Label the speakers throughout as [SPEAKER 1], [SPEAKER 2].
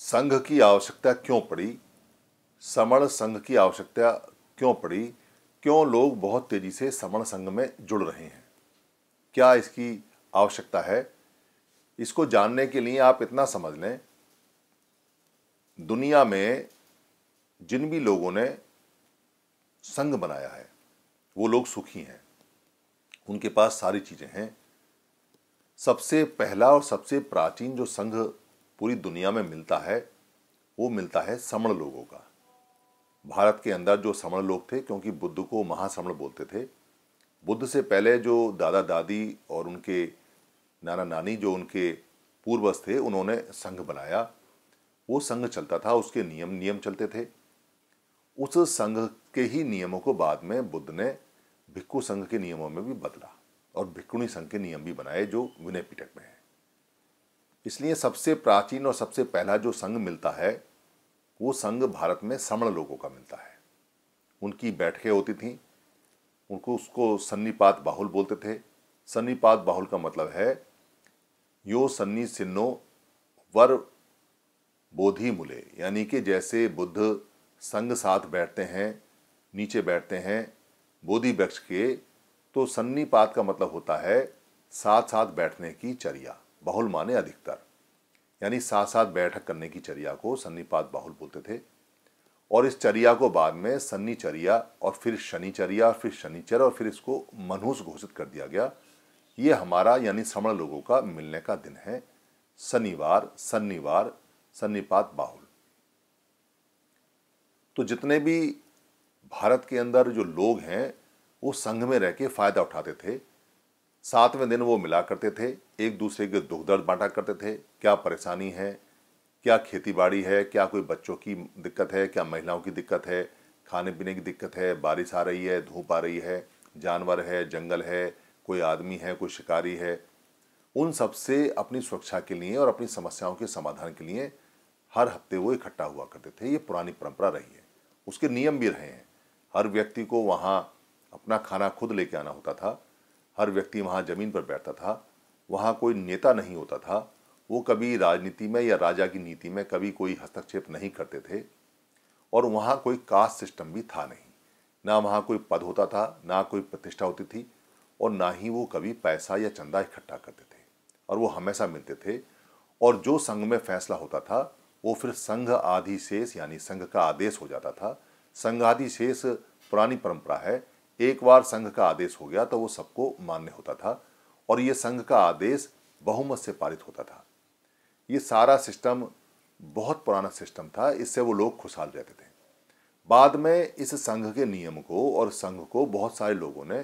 [SPEAKER 1] संघ की आवश्यकता क्यों पड़ी समण संघ की आवश्यकता क्यों पड़ी क्यों लोग बहुत तेजी से समण संघ में जुड़ रहे हैं क्या इसकी आवश्यकता है इसको जानने के लिए आप इतना समझ लें दुनिया में जिन भी लोगों ने संघ बनाया है वो लोग सुखी हैं उनके पास सारी चीज़ें हैं सबसे पहला और सबसे प्राचीन जो संघ पूरी दुनिया में मिलता है वो मिलता है समण लोगों का भारत के अंदर जो समण लोग थे क्योंकि बुद्ध को महासमण बोलते थे बुद्ध से पहले जो दादा दादी और उनके नाना नानी जो उनके पूर्वज थे उन्होंने संघ बनाया वो संघ चलता था उसके नियम नियम चलते थे उस संघ के ही नियमों को बाद में बुद्ध ने भिक्खु संघ के नियमों में भी बदला और भिक्खुणी संघ के नियम भी बनाए जो विनय पिटक में इसलिए सबसे प्राचीन और सबसे पहला जो संघ मिलता है वो संघ भारत में समण लोगों का मिलता है उनकी बैठकें होती थीं उनको उसको सन्नीपात बाहुल बोलते थे सन्नीपात बाहुल का मतलब है यो सन्नी सिन्नो वर बोधि मुले यानी कि जैसे बुद्ध संग साथ बैठते हैं नीचे बैठते हैं बोधि वृक्ष के तो सन्नीपात का मतलब होता है साथ साथ बैठने की चर्या बहुल माने अधिकतर यानी साथ साथ बैठक करने की चर्या को सन्नीपात बाहुल बोलते थे और इस चर्या को बाद में सन्नीचर्या और फिर शनिचर्या फिर शनिचर और फिर इसको मनहूस घोषित कर दिया गया ये हमारा यानी श्रवण लोगों का मिलने का दिन है शनिवार शनिवार सन्निपात बाहुल तो जितने भी भारत के अंदर जो लोग हैं वो संघ में रह के फ़ायदा उठाते थे सातवें दिन वो मिला करते थे एक दूसरे के दुख दर्द बांटा करते थे क्या परेशानी है क्या खेती बाड़ी है क्या कोई बच्चों की दिक्कत है क्या महिलाओं की दिक्कत है खाने पीने की दिक्कत है बारिश आ रही है धूप आ रही है जानवर है जंगल है कोई आदमी है कोई शिकारी है उन सब से अपनी सुरक्षा के लिए और अपनी समस्याओं के समाधान के लिए हर हफ्ते वो इकट्ठा हुआ करते थे ये पुरानी परंपरा रही है उसके नियम भी रहे हैं हर व्यक्ति को वहाँ अपना खाना खुद लेके आना होता था हर व्यक्ति वहाँ जमीन पर बैठता था वहाँ कोई नेता नहीं होता था वो कभी राजनीति में या राजा की नीति में कभी कोई हस्तक्षेप नहीं करते थे और वहाँ कोई कास्ट सिस्टम भी था नहीं ना वहाँ कोई पद होता था ना कोई प्रतिष्ठा होती थी और ना ही वो कभी पैसा या चंदा इकट्ठा करते थे और वो हमेशा मिलते थे और जो संघ में फैसला होता था वो फिर संघ शेष यानी संघ का आदेश हो जाता था संघ शेष पुरानी परंपरा है एक बार संघ का आदेश हो गया तो वो सबको मान्य होता था और ये संघ का आदेश बहुमत से पारित होता था ये सारा सिस्टम बहुत पुराना सिस्टम था इससे वो लोग खुशहाल रहते थे बाद में इस संघ के नियम को और संघ को बहुत सारे लोगों ने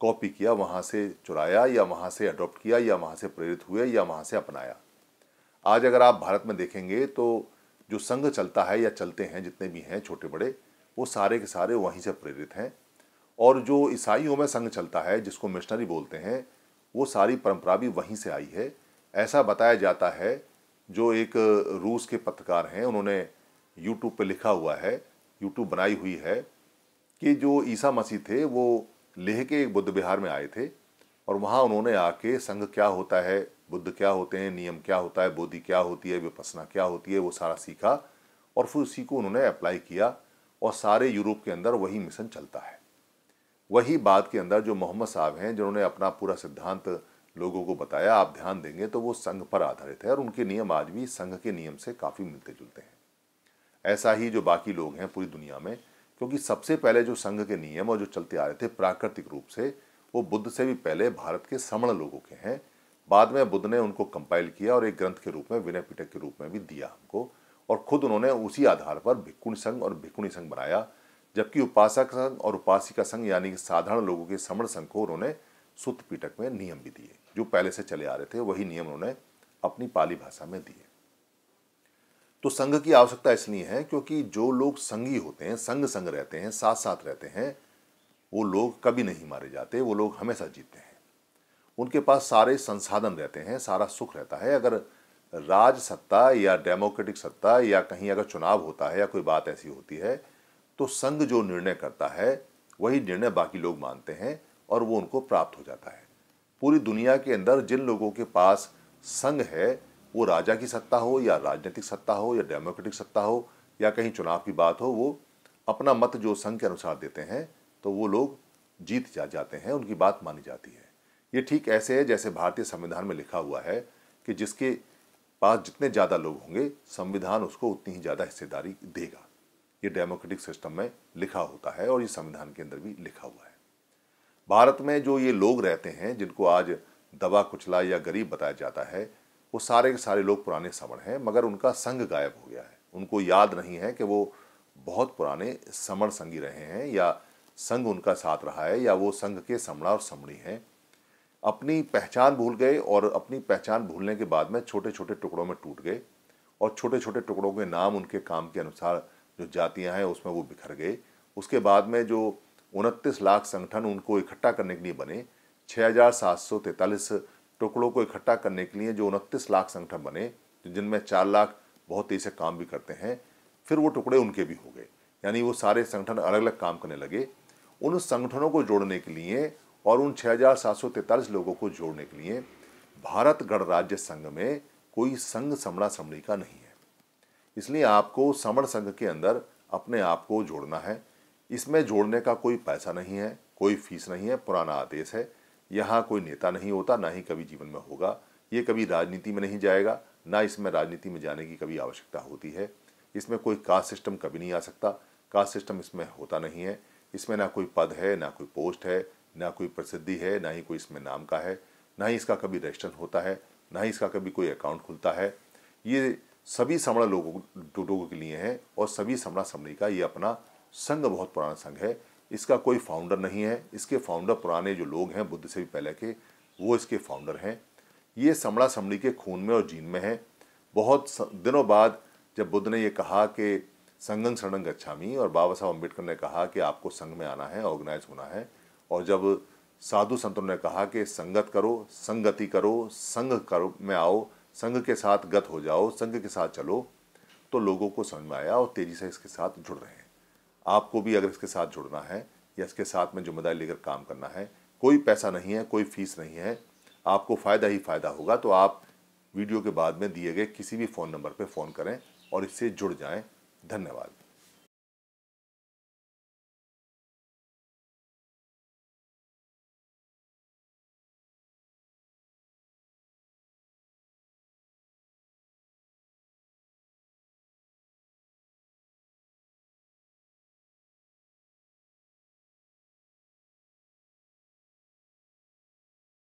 [SPEAKER 1] कॉपी किया वहाँ से चुराया या वहाँ से अडॉप्ट किया या वहाँ से प्रेरित हुए या वहाँ से अपनाया आज अगर आप भारत में देखेंगे तो जो संघ चलता है या चलते हैं जितने भी हैं छोटे बड़े वो सारे के सारे वहीं से प्रेरित हैं और जो ईसाइयों में संघ चलता है जिसको मिशनरी बोलते हैं वो सारी परंपरा भी वहीं से आई है ऐसा बताया जाता है जो एक रूस के पत्रकार हैं उन्होंने यूट्यूब पे लिखा हुआ है यूट्यूब बनाई हुई है कि जो ईसा मसीह थे वो लेह के एक बुद्ध विहार में आए थे और वहाँ उन्होंने आके संघ क्या होता है बुद्ध क्या होते हैं नियम क्या होता है बोधि क्या होती है विपसना क्या होती है वो सारा सीखा और फिर उसी को उन्होंने अप्लाई किया और सारे यूरोप के अंदर वही मिशन चलता है वही बात के अंदर जो मोहम्मद साहब हैं जिन्होंने अपना पूरा सिद्धांत लोगों को बताया आप ध्यान देंगे तो वो संघ पर आधारित है और उनके नियम आज भी संघ के नियम से काफ़ी मिलते जुलते हैं ऐसा ही जो बाकी लोग हैं पूरी दुनिया में क्योंकि सबसे पहले जो संघ के नियम और जो चलते आ रहे थे प्राकृतिक रूप से वो बुद्ध से भी पहले भारत के समण लोगों के हैं बाद में बुद्ध ने उनको कंपाइल किया और एक ग्रंथ के रूप में विनय पिटक के रूप में भी दिया हमको और खुद उन्होंने उसी आधार पर भिक्कुणी संघ और भिक्कुणी संघ बनाया जबकि उपासक संघ और उपासिका संघ यानी साधारण लोगों के समण संघ को उन्होंने सुत पीटक में नियम भी दिए जो पहले से चले आ रहे थे वही नियम उन्होंने अपनी पाली भाषा में दिए तो संघ की आवश्यकता इसलिए है क्योंकि जो लोग संगी होते हैं संग संग रहते हैं साथ साथ रहते हैं वो लोग कभी नहीं मारे जाते वो लोग हमेशा जीतते हैं उनके पास सारे संसाधन रहते हैं सारा सुख रहता है अगर राज सत्ता या डेमोक्रेटिक सत्ता या कहीं अगर चुनाव होता है या कोई बात ऐसी होती है तो संघ जो निर्णय करता है वही निर्णय बाकी लोग मानते हैं और वो उनको प्राप्त हो जाता है पूरी दुनिया के अंदर जिन लोगों के पास संघ है वो राजा की सत्ता हो या राजनीतिक सत्ता हो या डेमोक्रेटिक सत्ता हो या कहीं चुनाव की बात हो वो अपना मत जो संघ के अनुसार देते हैं तो वो लोग जीत जा जाते हैं उनकी बात मानी जाती है ये ठीक ऐसे है जैसे भारतीय संविधान में लिखा हुआ है कि जिसके पास जितने ज़्यादा लोग होंगे संविधान उसको उतनी ही ज़्यादा हिस्सेदारी देगा ये डेमोक्रेटिक सिस्टम में लिखा होता है और ये संविधान के अंदर भी लिखा हुआ है भारत में जो ये लोग रहते हैं जिनको आज दबा कुचला या गरीब बताया जाता है वो सारे के सारे लोग पुराने समण हैं मगर उनका संग गायब हो गया है उनको याद नहीं है कि वो बहुत पुराने समण संगी रहे हैं या संग उनका साथ रहा है या वो संघ के समणा और समणी हैं अपनी पहचान भूल गए और अपनी पहचान भूलने के बाद में छोटे छोटे टुकड़ों में टूट गए और छोटे छोटे टुकड़ों के नाम उनके काम के अनुसार जो जातियां हैं उसमें वो बिखर गए उसके बाद में जो उनतीस लाख संगठन उनको इकट्ठा करने के लिए बने छः टुकड़ों को इकट्ठा करने के लिए जो उनतीस लाख संगठन बने जिनमें चार लाख बहुत तेज़ी से काम भी करते हैं फिर वो टुकड़े उनके भी हो गए यानी वो सारे संगठन अलग अलग काम करने लगे उन संगठनों को जोड़ने के लिए और उन छः लोगों को जोड़ने के लिए भारत गणराज्य संघ में कोई संघ समड़ा समड़ी का नहीं इसलिए आपको समण संघ के अंदर अपने आप को जोड़ना है इसमें जोड़ने का कोई पैसा नहीं है कोई फीस नहीं है पुराना आदेश है यहाँ कोई नेता नहीं होता ना ही कभी जीवन में होगा ये कभी राजनीति में नहीं जाएगा ना इसमें राजनीति में जाने की कभी आवश्यकता होती है इसमें कोई कास्ट सिस्टम कभी नहीं आ सकता कास्ट सिस्टम इसमें होता नहीं है इसमें ना कोई पद है ना कोई पोस्ट है ना कोई प्रसिद्धि है ना ही कोई इसमें नाम का है ना ही इसका कभी रजिस्टर होता है ना ही इसका कभी कोई अकाउंट खुलता है ये सभी समड़ा लोगों लोगों के लिए हैं और सभी समड़ा समणी का ये अपना संघ बहुत पुराना संघ है इसका कोई फाउंडर नहीं है इसके फाउंडर पुराने जो लोग हैं बुद्ध से भी पहले के वो इसके फाउंडर हैं ये समड़ा समरी के खून में और जीन में है बहुत दिनों बाद जब बुद्ध ने ये कहा कि संगम सड़ंग मी और बाबा साहब अम्बेडकर ने कहा कि आपको संघ में आना है ऑर्गेनाइज होना है और जब साधु संतों ने कहा कि संगत करो संगति करो संघ करो में आओ संघ के साथ गत हो जाओ संघ के साथ चलो तो लोगों को समझ में आया और तेज़ी से इसके साथ जुड़ रहे हैं आपको भी अगर इसके साथ जुड़ना है या इसके साथ में जिम्मेदारी लेकर काम करना है कोई पैसा नहीं है कोई फीस नहीं है आपको फ़ायदा ही फ़ायदा होगा तो आप वीडियो के बाद में दिए गए किसी भी फ़ोन नंबर पर फ़ोन करें और इससे जुड़ जाएं धन्यवाद